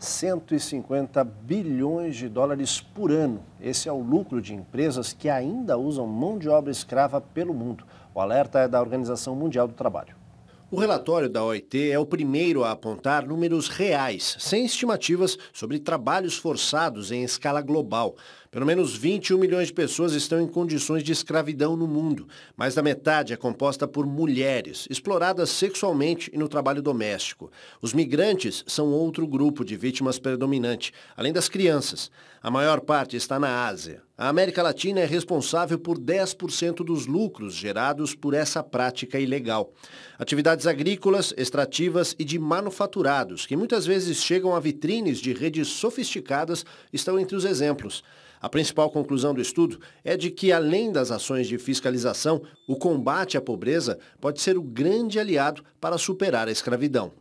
150 bilhões de dólares por ano. Esse é o lucro de empresas que ainda usam mão de obra escrava pelo mundo. O alerta é da Organização Mundial do Trabalho. O relatório da OIT é o primeiro a apontar números reais, sem estimativas, sobre trabalhos forçados em escala global. Pelo menos 21 milhões de pessoas estão em condições de escravidão no mundo. Mais da metade é composta por mulheres, exploradas sexualmente e no trabalho doméstico. Os migrantes são outro grupo de vítimas predominante, além das crianças. A maior parte está na Ásia. A América Latina é responsável por 10% dos lucros gerados por essa prática ilegal. Atividades agrícolas, extrativas e de manufaturados, que muitas vezes chegam a vitrines de redes sofisticadas, estão entre os exemplos. A principal conclusão do estudo é de que, além das ações de fiscalização, o combate à pobreza pode ser o grande aliado para superar a escravidão.